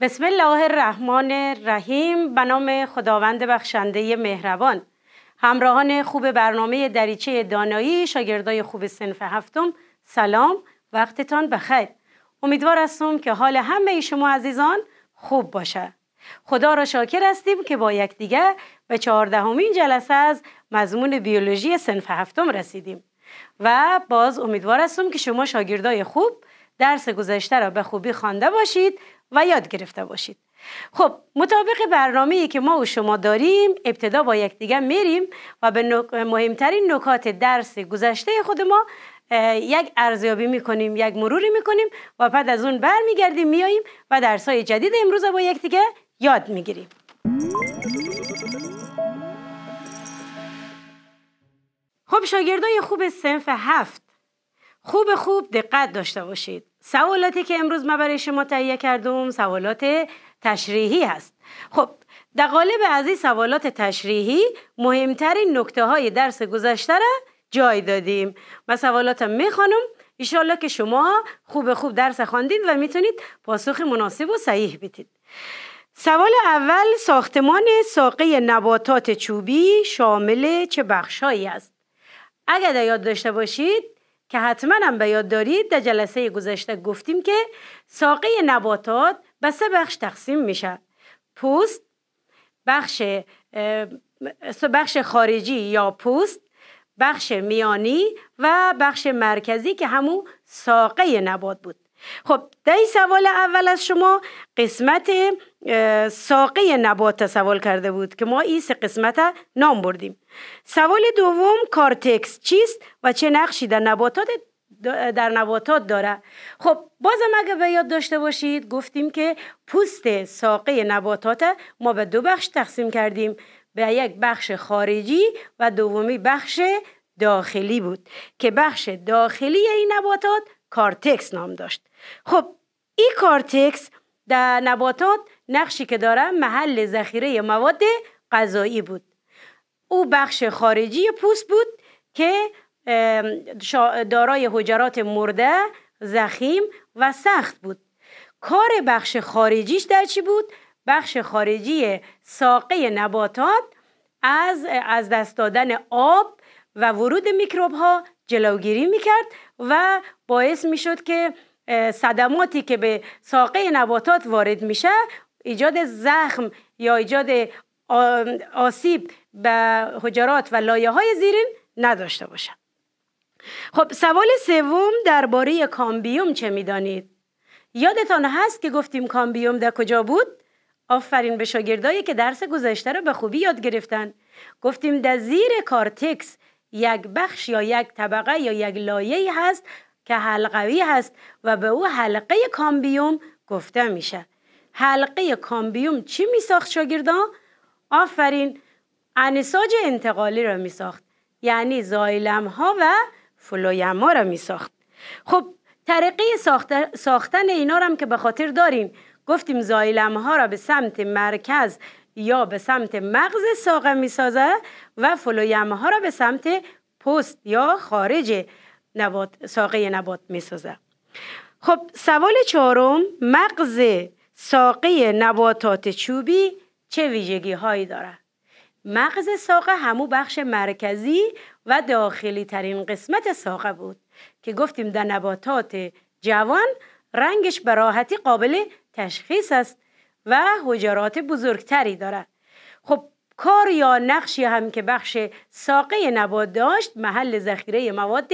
بسم الله الرحمن الرحیم به نام خداوند بخشنده مهربان همراهان خوب برنامه دریچه دانایی شاگردای خوب سنف هفتم سلام وقتتان بخیر امیدوار هستم که حال همه شما عزیزان خوب باشه خدا را شاکر هستیم که با یکدیگر به چهاردهمین جلسه از مضمون بیولوژی سنف هفتم رسیدیم و باز امیدوار هستم که شما شاگردای خوب درس گذشته را به خوبی خوانده باشید و یاد گرفته باشید خب مطابق برنامه ای که ما و شما داریم ابتدا با یکدیگه میریم و به مهمترین نکات درس گذشته خود ما یک ارزیابی میکنیم یک مروری میکنیم و بعد از اون برمیگردیم میاییم و درسای جدید امروز با یکدیگه یاد میگیریم خب شاگردای خوب سنف هفت خوب خوب دقت داشته باشید سوالاتی که امروز ما برای شما تهیه کردم سوالات تشریحی هست خب در قالب از این سوالات تشریحی مهمترین نکته های درس گذشته را جای دادیم سوالات سوالاتم میخوانم ایشالله که شما خوب خوب درس خواندید و میتونید پاسخ مناسب و صحیح بدید سوال اول ساختمان ساقه نباتات چوبی شامل چه بخشهایی است اگر در یاد داشته باشید که حتما هم به یاد دارید در جلسه گذشته گفتیم که ساقه نباتات به سه بخش تقسیم میشه پوست بخش بخش خارجی یا پوست بخش میانی و بخش مرکزی که همون ساقه نبات بود خب ده سوال اول از شما قسمت ساقه نبات سوال کرده بود که ما این سه قسمت نام بردیم سوال دوم کارتکس چیست و چه نقشی در نباتات در نباتات داره خب بازم اگه به یاد داشته باشید گفتیم که پوست ساقه نباتات ما به دو بخش تقسیم کردیم به یک بخش خارجی و دومی بخش داخلی بود که بخش داخلی این نباتات کارتکس نام داشت خب این کارتکس در نباتات نقشی که داره محل ذخیره مواد غذایی بود او بخش خارجی پوست بود که دارای حجرات مرده زخیم و سخت بود کار بخش خارجیش در چی بود بخش خارجی ساقه نباتات از از دست دادن آب و ورود میکروب ها جلوگیری میکرد و باعث میشد که صدماتی که به ساقه نباتات وارد میشه ایجاد زخم یا ایجاد آسیب به حجرات و لایه های زیرین نداشته باشه خب سوال سوم درباره کامبیوم چه میدانید یادتان هست که گفتیم کامبیوم در کجا بود آفرین به شاگردایی که درس گذشته را به خوبی یاد گرفتن گفتیم در زیر کارتکس یک بخش یا یک طبقه یا یک لایه هست که حلقوی هست و به او حلقه کامبیوم گفته میشه حلقه کامبیوم چی میساخت شاگردان؟ آفرین انساج انتقالی را میساخت یعنی زایلم ها و فلویم ها را میساخت خب طریقه ساختن اینا را هم که به خاطر داریم گفتیم زایلم ها را به سمت مرکز یا به سمت مغز ساقه می سازه و فلویمه ها را به سمت پست یا خارج نبات ساقه نبات می سازه خب سوال چهارم مغز ساقه نباتات چوبی چه ویژگی هایی داره؟ مغز ساقه همو بخش مرکزی و داخلی ترین قسمت ساقه بود که گفتیم در نباتات جوان رنگش براحتی راحتی قابل تشخیص است و حجرات بزرگتری دارد خب کار یا نقشی هم که بخش ساقه نبات داشت محل ذخیره مواد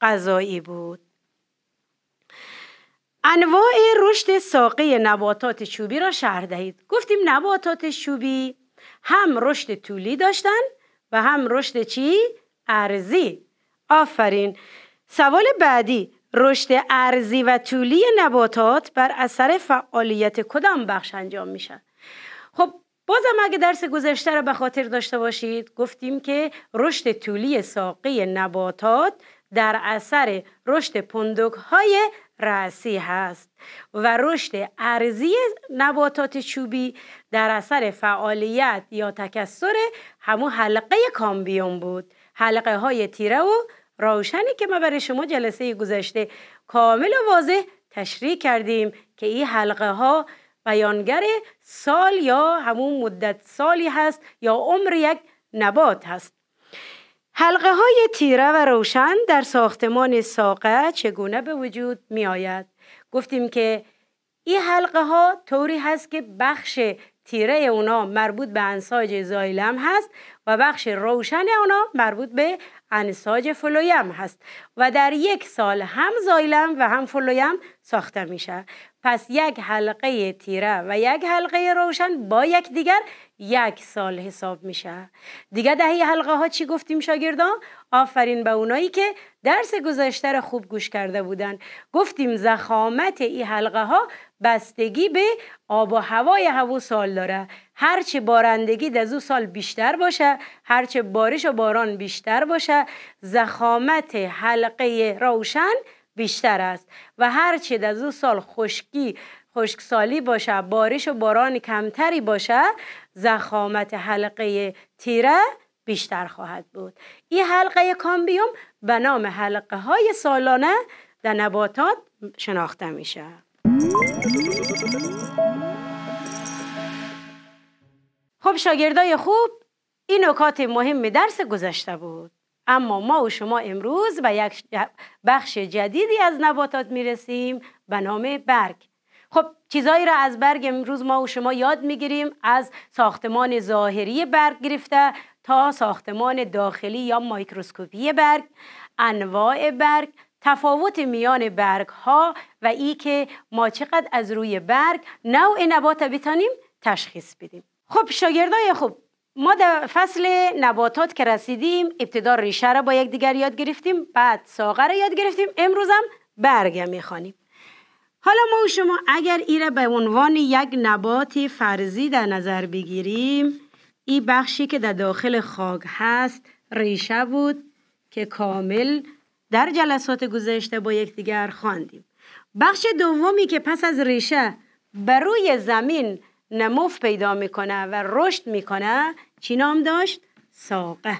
غذایی بود انواع رشد ساقه نباتات چوبی را شهر دهید گفتیم نباتات چوبی هم رشد طولی داشتن و هم رشد چی؟ ارزی آفرین سوال بعدی رشد ارزی و طولی نباتات بر اثر فعالیت کدام بخش انجام میشن خب بازم اگه درس گذشته را به خاطر داشته باشید گفتیم که رشد طولی ساقی نباتات در اثر رشد پندک های رأسی هست و رشد ارزی نباتات چوبی در اثر فعالیت یا تکسر همون حلقه کامبیوم بود حلقه های تیره و روشنی که ما برای شما جلسه گذشته کامل و واضح تشریح کردیم که این حلقه ها بیانگر سال یا همون مدت سالی هست یا عمر یک نبات هست حلقه های تیره و روشن در ساختمان ساقه چگونه به وجود می آید؟ گفتیم که این حلقه ها طوری هست که بخش تیره اونا مربوط به انساج زایلم هست و بخش روشن اونا مربوط به انساج فلویم هست و در یک سال هم زایلم و هم فلویم ساخته میشه پس یک حلقه تیره و یک حلقه روشن با یک دیگر یک سال حساب میشه دیگه دهی حلقه ها چی گفتیم شاگردان آفرین به اونایی که درس گذشته را خوب گوش کرده بودن گفتیم زخامت ای حلقه ها بستگی به آب و هوای هوا سال داره هرچه بارندگی در او سال بیشتر باشه هرچه بارش و باران بیشتر باشه زخامت حلقه روشن بیشتر است و هرچه در او سال خشکی خشکسالی باشه بارش و باران کمتری باشه زخامت حلقه تیره بیشتر خواهد بود این حلقه کامبیوم به نام حلقه های سالانه در نباتات شناخته میشه خب شاگردای خوب این نکات مهم درس گذشته بود اما ما و شما امروز به یک بخش جدیدی از نباتات میرسیم به نام برگ خب چیزایی را از برگ امروز ما و شما یاد میگیریم از ساختمان ظاهری برگ گرفته تا ساختمان داخلی یا مایکروسکوپی برگ انواع برگ تفاوت میان برگ ها و ای که ما چقدر از روی برگ نوع نبات بتانیم تشخیص بدیم خب شاگردای خوب ما در فصل نباتات که رسیدیم ابتدا ریشه را با یک دیگر یاد گرفتیم بعد ساقه را یاد گرفتیم امروز هم برگ میخوانیم حالا ما و شما اگر ای را به عنوان یک نبات فرضی در نظر بگیریم این بخشی که در داخل خاک هست ریشه بود که کامل در جلسات گذشته با یکدیگر خواندیم بخش دومی که پس از ریشه بر روی زمین نموف پیدا میکنه و رشد میکنه چی نام داشت ساقه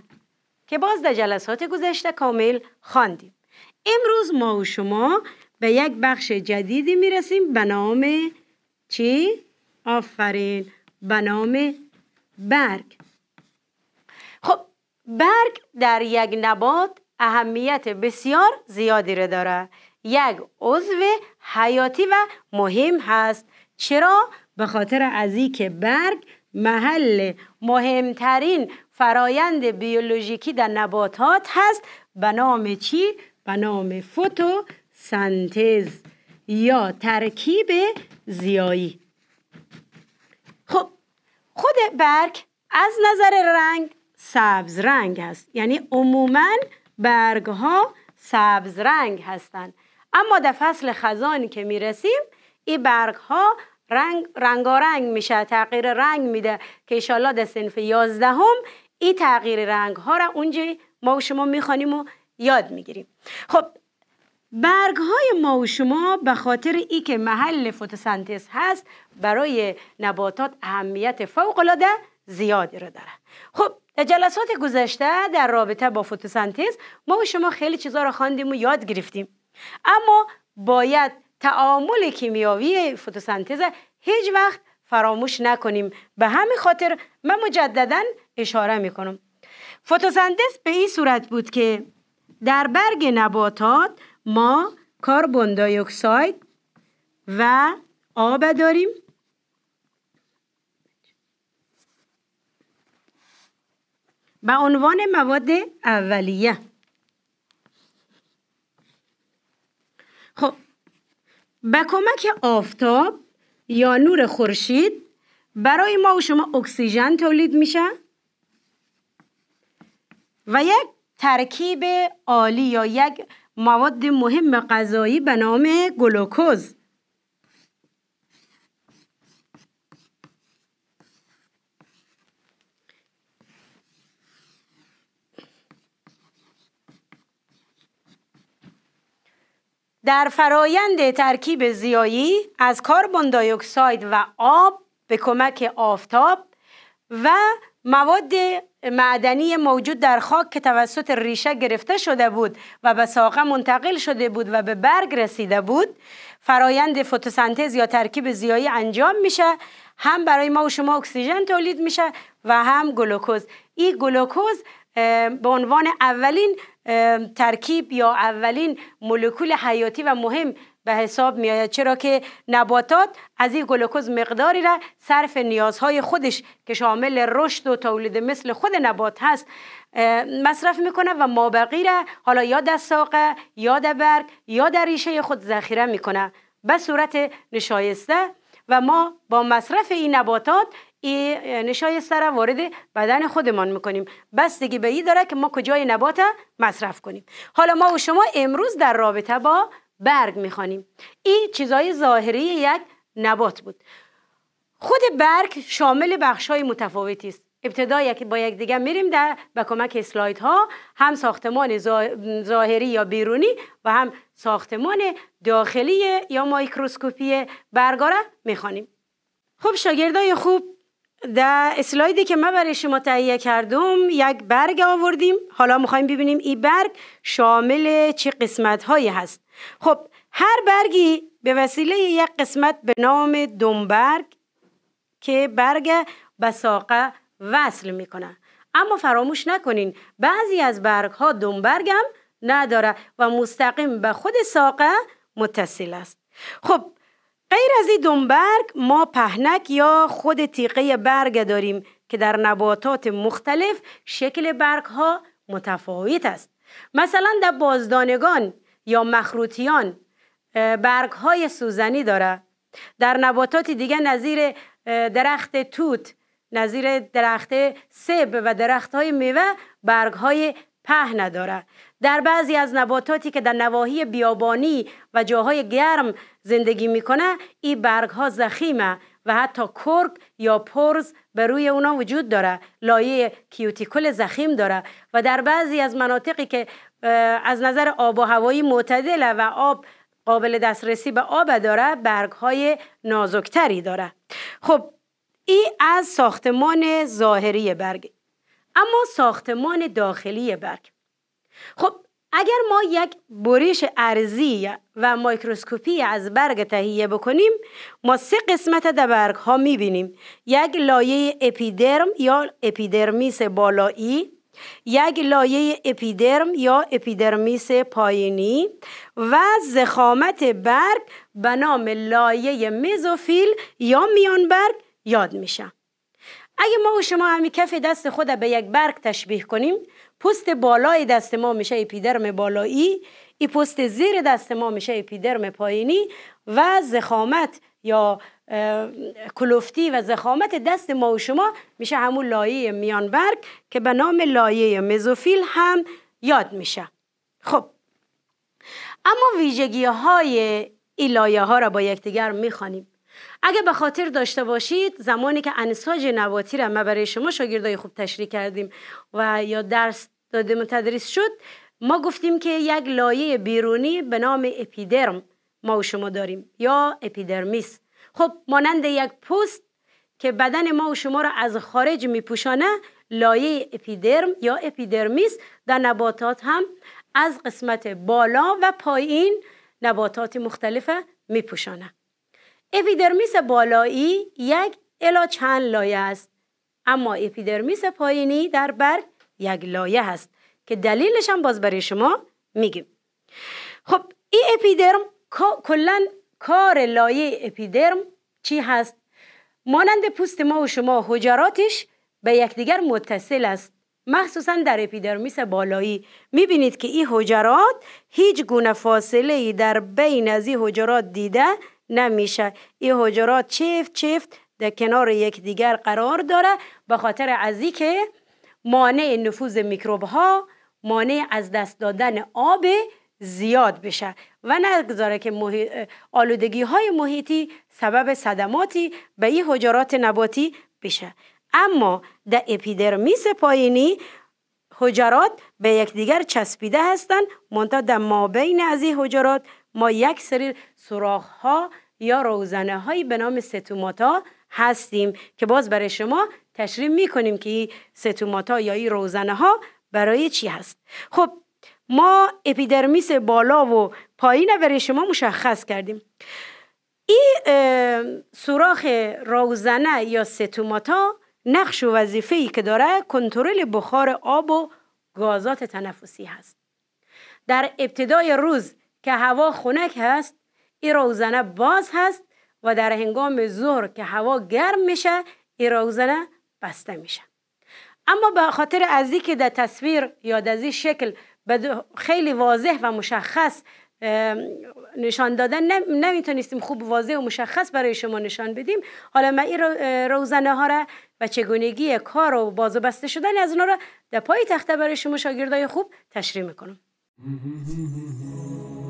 که باز در جلسات گذشته کامل خواندیم امروز ما و شما به یک بخش جدیدی میرسیم به نام چی آفرین به نام برگ خب برگ در یک نبات اهمیت بسیار زیادی را داره یک عضو حیاتی و مهم هست چرا به خاطر از که برگ محل مهمترین فرایند بیولوژیکی در نباتات هست به نام چی به نام سنتز یا ترکیب زیایی خب خود برگ از نظر رنگ سبز رنگ است یعنی عموماً برگ ها سبز رنگ هستند اما در فصل خزان که می رسیم این برگ ها رنگ رنگارنگ میشه تغییر رنگ میده که ایشالا در سنف یازدهم این تغییر رنگ ها را اونجا ما و شما میخوانیم و یاد میگیریم خب برگ های ما و شما به خاطر ای که محل فتوسنتز هست برای نباتات اهمیت فوق العاده زیادی را داره خب در جلسات گذشته در رابطه با فتوسنتز ما و شما خیلی چیزها را خواندیم و یاد گرفتیم اما باید تعامل کیمیاوی فتوسنتز هیچ وقت فراموش نکنیم به همین خاطر من مجددا اشاره میکنم فتوسنتز به این صورت بود که در برگ نباتات ما کاربون دی و آب داریم به عنوان مواد اولیه خب به کمک آفتاب یا نور خورشید برای ما و شما اکسیژن تولید میشه و یک ترکیب عالی یا یک مواد مهم غذایی به نام گلوکوز در فرایند ترکیب زیایی از کاربون دایوکساید و آب به کمک آفتاب و مواد معدنی موجود در خاک که توسط ریشه گرفته شده بود و به ساقه منتقل شده بود و به برگ رسیده بود فرایند فتوسنتز یا ترکیب زیایی انجام میشه هم برای ما و شما اکسیژن تولید میشه و هم گلوکوز این گلوکوز به عنوان اولین ترکیب یا اولین مولکول حیاتی و مهم به حساب می آید چرا که نباتات از این گلوکوز مقداری را صرف نیازهای خودش که شامل رشد و تولید مثل خود نبات هست مصرف میکنه و مابقی را حالا یا در ساقه یا در برگ یا در ریشه خود ذخیره میکنه به صورت نشایسته و ما با مصرف این نباتات این نشایسته را وارد بدن خودمان میکنیم بستگی به این داره که ما کجای نبات مصرف کنیم حالا ما و شما امروز در رابطه با برگ میخوانیم این چیزای ظاهری یک نبات بود خود برگ شامل بخش های متفاوتی است ابتدا با یک دیگه میریم در به کمک اسلاید ها هم ساختمان ظاهری یا بیرونی و هم ساختمان داخلی یا مایکروسکوپی برگاره میخوانیم خب شاگردای خوب در اسلایدی که ما برای شما تهیه کردم یک برگ آوردیم حالا میخوایم ببینیم این برگ شامل چه قسمت هایی هست خب هر برگی به وسیله یک قسمت به نام دنبرگ که برگ به ساقه وصل میکنه اما فراموش نکنین بعضی از برگ ها دنبرگ هم نداره و مستقیم به خود ساقه متصل است خب غیر از این دنبرگ ما پهنک یا خود تیقه برگ داریم که در نباتات مختلف شکل برگ ها متفاوت است مثلا در بازدانگان یا مخروطیان برگ های سوزنی داره در نباتات دیگه نظیر درخت توت نظیر درخت سب و درخت های میوه برگ های په نداره در بعضی از نباتاتی که در نواحی بیابانی و جاهای گرم زندگی میکنه این برگ ها زخیمه و حتی کرک یا پرز به روی اونا وجود داره لایه کیوتیکل زخیم داره و در بعضی از مناطقی که از نظر آب و هوایی معتدله و آب قابل دسترسی به آب داره برگ های نازکتری داره خب ای از ساختمان ظاهری برگ اما ساختمان داخلی برگ خب اگر ما یک برش ارزی و مایکروسکوپی از برگ تهیه بکنیم ما سه قسمت در برگ ها میبینیم یک لایه اپیدرم یا اپیدرمیس بالایی یک لایه اپیدرم یا اپیدرمیس پایینی و زخامت برگ به نام لایه مزوفیل یا میان برگ یاد میشه اگه ما و شما همی کف دست خود به یک برگ تشبیه کنیم پست بالای دست ما میشه اپیدرم بالایی ای پست زیر دست ما میشه اپیدرم پایینی و زخامت یا کلوفتی و زخامت دست ما و شما میشه همون لایه میان برگ که به نام لایه مزوفیل هم یاد میشه خب اما ویژگی های این لایه ها را با یکدیگر میخوانیم اگه به خاطر داشته باشید زمانی که انساج نباتی را ما برای شما شاگردای خوب تشریح کردیم و یا درس دادیم و تدریس شد ما گفتیم که یک لایه بیرونی به نام اپیدرم ما و شما داریم یا اپیدرمیس خب مانند یک پوست که بدن ما و شما را از خارج میپوشانه لایه اپیدرم یا اپیدرمیس در نباتات هم از قسمت بالا و پایین نباتات مختلف میپوشانه اپیدرمیس بالایی یک الا چند لایه است اما اپیدرمیس پایینی در برگ یک لایه هست که دلیلش هم باز برای شما میگیم خب این اپیدرم کلا کار لایه اپیدرم چی هست مانند پوست ما و شما حجراتش به یکدیگر متصل است مخصوصا در اپیدرمیس بالایی میبینید که این حجرات هیچ گونه فاصله ای در بین از این حجرات دیده نمیشه این حجرات چفت چفت در کنار یکدیگر قرار داره به خاطر ازی که مانع نفوذ میکروب ها مانع از دست دادن آب زیاد بشه و نگذاره که آلودگی های محیطی سبب صدماتی به این حجرات نباتی بشه اما در اپیدرمیس پایینی حجرات به یکدیگر چسبیده هستند منتها در مابین از این حجرات ما یک سری سراخ ها یا روزنه هایی به نام ستوماتا هستیم که باز برای شما تشریح میکنیم که این ستوماتا یا این روزنه ها برای چی هست خب ما اپیدرمیس بالا و پایین برای شما مشخص کردیم این سوراخ روزنه یا ستوماتا نقش و وظیفه ای که داره کنترل بخار آب و گازات تنفسی هست در ابتدای روز که هوا خنک هست این روزنه باز هست و در هنگام ظهر که هوا گرم میشه این روزنه بسته میشه اما به خاطر ازی که در تصویر یا در شکل خیلی واضح و مشخص نشان دادن نمیتونستیم خوب واضح و مشخص برای شما نشان بدیم حالا من این روزنه ها را و چگونگی کار و باز و بسته شدن از اونا را در پای تخته برای شما شاگردای خوب تشریح میکنم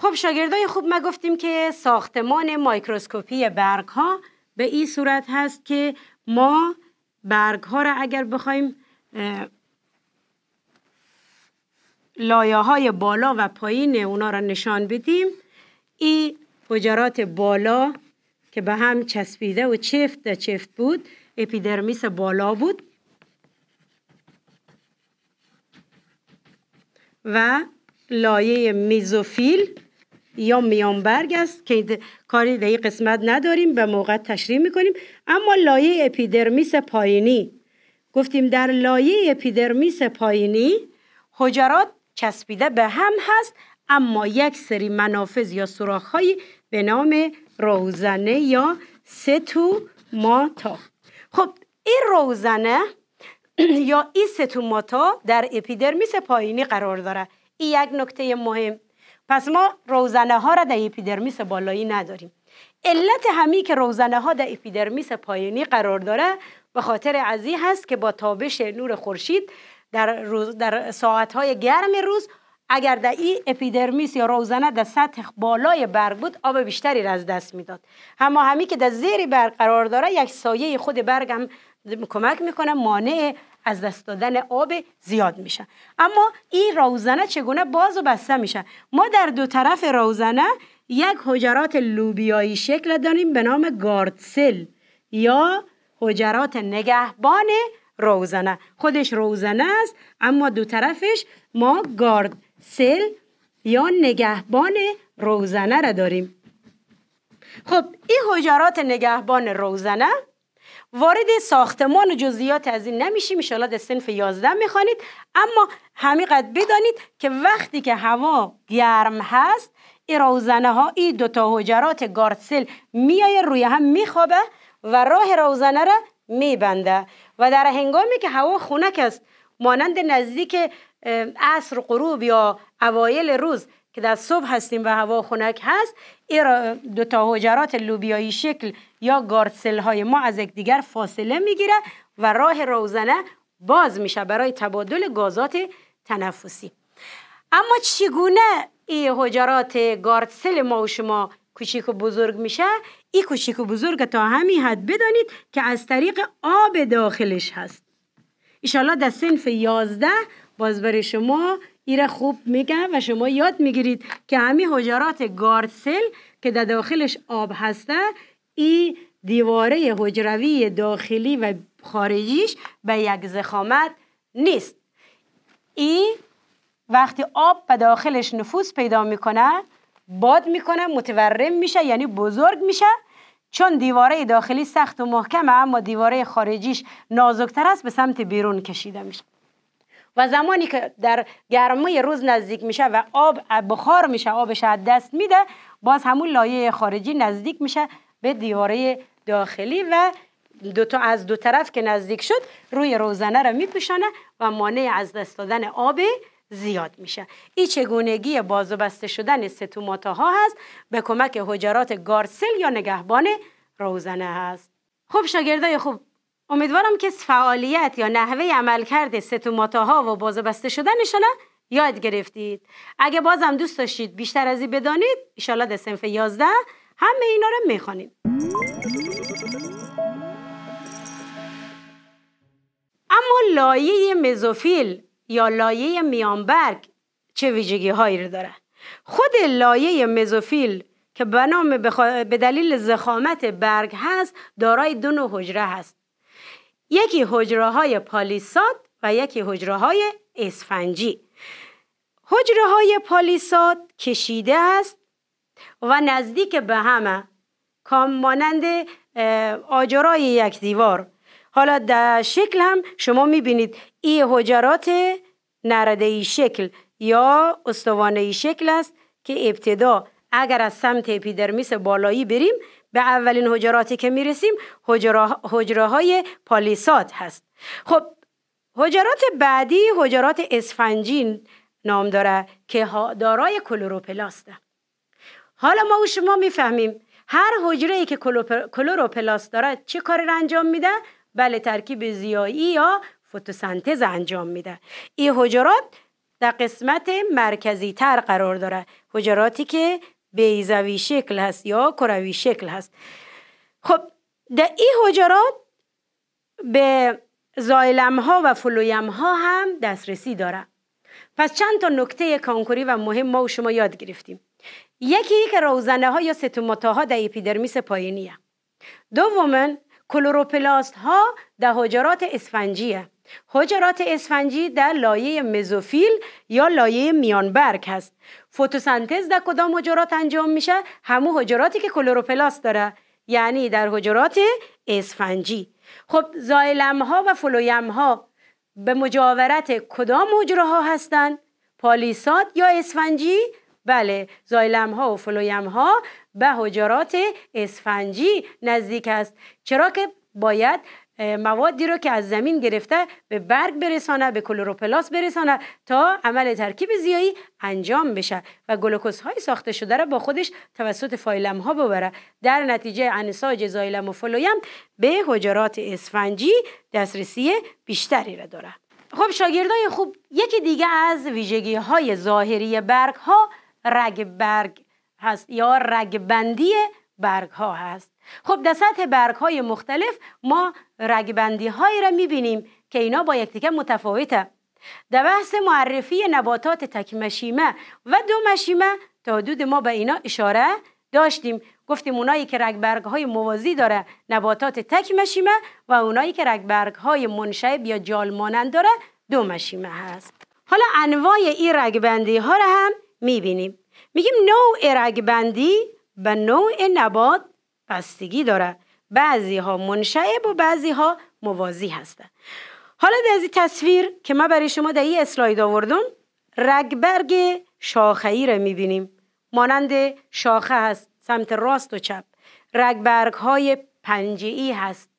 خب شاگردای خوب ما گفتیم که ساختمان مایکروسکوپی برگ ها به این صورت هست که ما برگ ها را اگر بخوایم لایه های بالا و پایین اونا را نشان بدیم این حجرات بالا که به هم چسبیده و چفت چفت بود اپیدرمیس بالا بود و لایه میزوفیل یا میانبرگ است که کاری در این قسمت نداریم به موقع تشریح میکنیم اما لایه اپیدرمیس پایینی گفتیم در لایه اپیدرمیس پایینی حجرات چسبیده به هم هست اما یک سری منافذ یا سوراخهایی به نام روزنه یا ستو ماتا خب این روزنه یا این ستوماتا در اپیدرمیس پایینی قرار داره این یک نکته مهم پس ما روزنه ها را در اپیدرمیس بالایی نداریم علت همی که روزنه ها در اپیدرمیس پایینی قرار داره به خاطر ازی هست که با تابش نور خورشید در, در ساعت های گرم روز اگر در این اپیدرمیس یا روزنه در سطح بالای برگ بود آب بیشتری را از دست میداد اما همی که در زیر برگ قرار داره یک سایه خود برگ هم کمک میکنه مانع از دست دادن آب زیاد میشه اما این روزنه چگونه باز و بسته میشه ما در دو طرف روزنه یک حجرات لوبیایی شکل داریم به نام گاردسل یا حجرات نگهبان روزنه خودش روزنه است اما دو طرفش ما گارد یا نگهبان روزنه را داریم خب این حجرات نگهبان روزنه وارد ساختمان و جزئیات از این نمیشیم ان در صنف 11 میخوانید اما همینقدر بدانید که وقتی که هوا گرم هست روزنه ها ای دوتا حجرات گاردسل میای روی هم میخوابه و راه روزنه را میبنده و در هنگامی که هوا خونک است مانند نزدیک عصر غروب یا اوایل روز که در صبح هستیم و هوا خنک هست این دو تا حجرات لوبیایی شکل یا گاردسل های ما از یکدیگر فاصله میگیره و راه روزنه باز میشه برای تبادل گازات تنفسی اما چگونه این حجرات گاردسل ما و شما کوچیک و بزرگ میشه این کوچیک و بزرگ تا همین حد بدانید که از طریق آب داخلش هست الله در صنف 11 باز برای شما ایره خوب میگم و شما یاد میگیرید که همین حجرات گاردسل که در داخلش آب هسته ای دیواره حجروی داخلی و خارجیش به یک زخامت نیست ای وقتی آب به داخلش نفوذ پیدا میکنه باد میکنه متورم میشه یعنی بزرگ میشه چون دیواره داخلی سخت و محکمه اما دیواره خارجیش نازکتر است به سمت بیرون کشیده میشه و زمانی که در گرمای روز نزدیک میشه و آب بخار میشه آبش از دست میده باز همون لایه خارجی نزدیک میشه به دیواره داخلی و دو تا از دو طرف که نزدیک شد روی روزنه را رو میپوشانه و مانع از دست دادن آب زیاد میشه این چگونگی باز و بسته شدن ستوماتا ها هست به کمک حجرات گارسل یا نگهبان روزنه هست خب شاگردای خوب امیدوارم که فعالیت یا نحوه عملکرد کرده ها و شدن شدنشان یاد گرفتید اگه بازم دوست داشتید بیشتر از این بدانید ایشالا در سنف 11 همه اینا رو میخوانید اما لایه مزوفیل یا لایه میانبرگ چه ویژگی هایی رو داره خود لایه مزوفیل که به به دلیل زخامت برگ هست دارای دو نوع حجره هست یکی حجره های پالیساد و یکی حجره های اسفنجی حجره های پالیساد کشیده است و نزدیک به همه کام مانند آجرای یک دیوار حالا در شکل هم شما میبینید این حجرات نرده ای شکل یا استوانه ای شکل است که ابتدا اگر از سمت اپیدرمیس بالایی بریم به اولین حجراتی که میرسیم رسیم حجره های پالیسات هست خب حجرات بعدی حجرات اسفنجین نام داره که دارای کلوروپلاست حالا ما و شما میفهمیم هر حجره ای که کلوروپلاست داره چه کار را انجام میده بله ترکیب زیایی یا فتوسنتز انجام میده این حجرات در قسمت مرکزی تر قرار داره حجراتی که بیزوی شکل هست یا کروی شکل هست خب در این حجرات به زایلم ها و فلویم ها هم دسترسی داره پس چند تا نکته کانکوری و مهم ما و شما یاد گرفتیم یکی که روزنه ها یا ستوماتا ها در اپیدرمیس پایینیه دومن کلوروپلاست ها در حجرات اسفنجیه حجرات اسفنجی در لایه مزوفیل یا لایه میانبرگ هست فتوسنتز در کدام حجرات انجام میشه همون حجراتی که کلوروپلاست داره یعنی در حجرات اسفنجی خب زایلم ها و فلویم ها به مجاورت کدام حجره ها هستند پالیسات یا اسفنجی بله زایلم ها و فلویم ها به حجرات اسفنجی نزدیک است چرا که باید موادی رو که از زمین گرفته به برگ برسانه به کلروپلاس برسانه تا عمل ترکیب زیایی انجام بشه و گلوکوس های ساخته شده را با خودش توسط فایلم ها ببره در نتیجه انساج زایلم و فلویم به حجرات اسفنجی دسترسی بیشتری را داره خب شاگردای خوب یکی دیگه از ویژگی های ظاهری برگ ها رگ برگ هست یا رگ بندی برگ ها هست خب در سطح برگ های مختلف ما رگ هایی را میبینیم که اینا با یکدیگر متفاوته در بحث معرفی نباتات تکمشیمه و دو مشیمه تا دود ما به اینا اشاره داشتیم گفتیم اونایی که رگبرگ های موازی داره نباتات تک مشیمه و اونایی که رگبرگ های منشعب یا جال داره دو مشیمه هست حالا انواع این رگبندی ها را هم میبینیم میگیم نوع رگبندی به نوع نبات بستگی داره بعضی ها منشعب و بعضی ها موازی هسته حالا در این تصویر که ما برای شما در این اسلاید آوردم رگبرگ ای را میبینیم مانند شاخه هست سمت راست و چپ رگبرگ های پنجه ای هست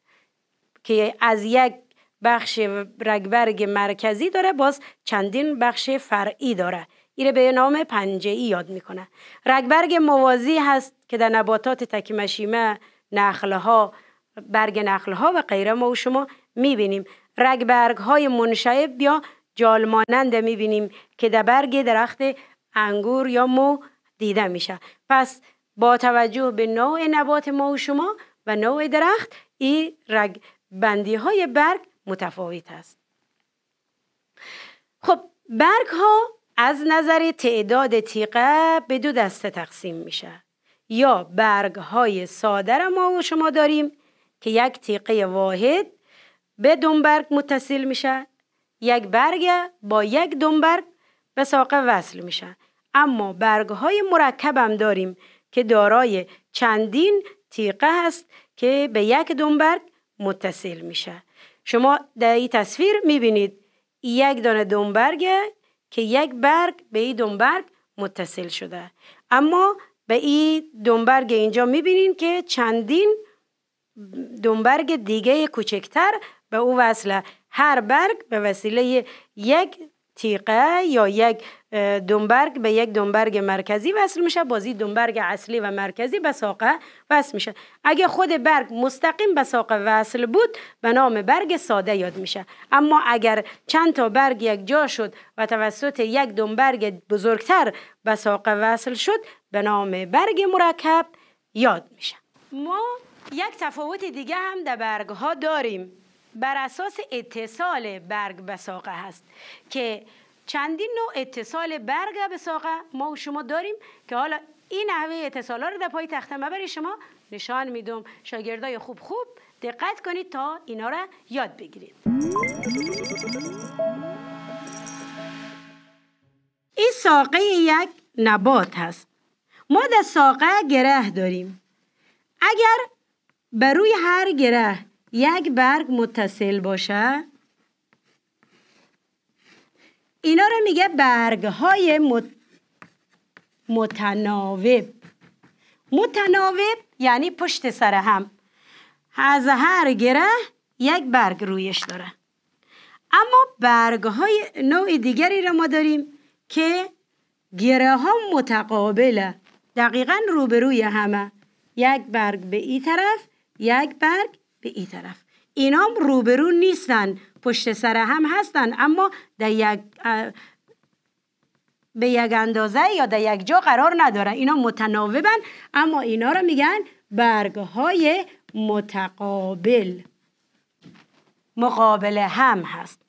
که از یک بخش رگبرگ مرکزی داره باز چندین بخش فرعی داره ایره به نام پنجه ای یاد میکنه رگبرگ موازی هست که در نباتات تکمشیمه نخله برگ نخله ها و غیره ما و شما میبینیم رگبرگ های منشعب یا جالمانند میبینیم که در برگ درخت انگور یا مو دیده میشه پس با توجه به نوع نبات ما و شما و نوع درخت این رگ بندی های برگ متفاوت است خب برگ ها از نظر تعداد تیقه به دو دسته تقسیم میشه یا برگ های ساده ما و شما داریم که یک تیقه واحد به دنبرگ متصل میشه یک برگ با یک دنبرگ به ساقه وصل میشه اما برگ های مرکب هم داریم که دارای چندین تیقه هست که به یک دنبرگ متصل میشه شما در این تصویر میبینید یک دانه دنبرگه که یک برگ به این دنبرگ متصل شده اما به این دنبرگ اینجا میبینید که چندین دنبرگ دیگه کوچکتر به او وصله هر برگ به وسیله یک تیقه یا یک دنبرگ به یک دنبرگ مرکزی وصل میشه بازی دنبرگ اصلی و مرکزی به ساقه وصل میشه اگه خود برگ مستقیم به ساقه وصل بود به نام برگ ساده یاد میشه اما اگر چند تا برگ یک جا شد و توسط یک دنبرگ بزرگتر به ساقه وصل شد به نام برگ مرکب یاد میشه ما یک تفاوت دیگه هم در برگ ها داریم بر اساس اتصال برگ به ساقه هست که چندین نوع اتصال برگ به ساقه ما و شما داریم که حالا این نحوه اتصال ها رو در پای تخته برای شما نشان میدم شاگردای خوب خوب دقت کنید تا اینا را یاد بگیرید این ساقه یک نبات هست ما در ساقه گره داریم اگر بر روی هر گره یک برگ متصل باشه اینا رو میگه برگ های متناوب متناوب یعنی پشت سر هم از هر گره یک برگ رویش داره اما برگ های نوع دیگری را ما داریم که گره ها متقابله دقیقا روبروی همه یک برگ به این طرف یک برگ به این طرف اینا هم روبرو نیستن پشت سر هم هستن اما در یک به یک اندازه یا در یک جا قرار ندارن اینا متناوبن اما اینا رو میگن برگ متقابل مقابل هم هست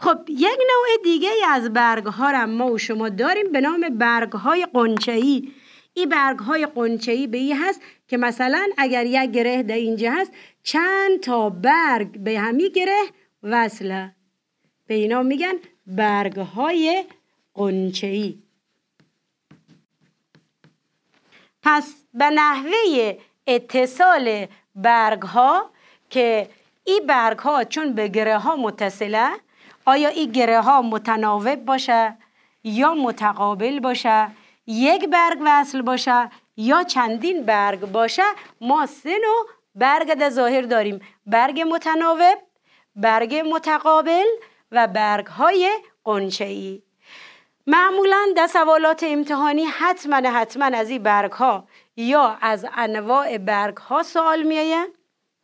خب یک نوع دیگه از برگ ها را ما و شما داریم به نام برگ های قنچه ای این برگ های قنچه ای به این هست که مثلا اگر یک گره در اینجا هست چند تا برگ به همی گره وصله به اینا میگن برگ های قنچه ای پس به نحوه اتصال برگ ها که این برگ ها چون به گره ها متصله آیا این گره ها متناوب باشه یا متقابل باشه یک برگ وصل باشه یا چندین برگ باشه ما سنو برگ در ظاهر داریم برگ متناوب برگ متقابل و برگ های قنچه ای معمولا در سوالات امتحانی حتما حتما از این برگ ها یا از انواع برگ ها سوال میایه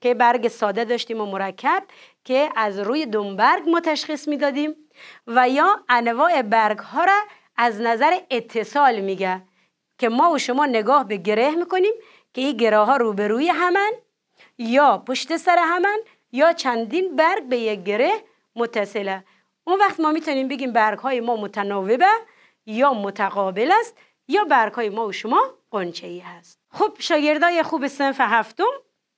که برگ ساده داشتیم و مرکب که از روی دنبرگ ما تشخیص میدادیم و یا انواع برگ ها را از نظر اتصال میگه که ما و شما نگاه به گره میکنیم که این گره ها روبروی همن یا پشت سر همن یا چندین برگ به یک گره متصله اون وقت ما میتونیم بگیم برگ های ما متناوبه یا متقابل است یا برگ های ما و شما قنچه ای هست خب شاگردای خوب صنف هفتم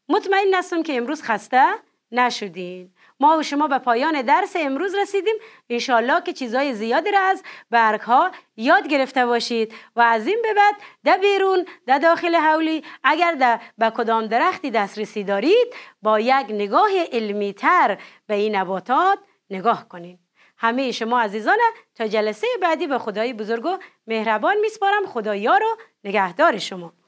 مطمئن هستم که امروز خسته نشدین ما و شما به پایان درس امروز رسیدیم انشالله که چیزای زیادی را از برگ ها یاد گرفته باشید و از این به بعد در بیرون در داخل حولی اگر به کدام درختی دسترسی دارید با یک نگاه علمی تر به این نباتات نگاه کنید همه شما عزیزان تا جلسه بعدی به خدای بزرگ و مهربان میسپارم خدایا رو نگهدار شما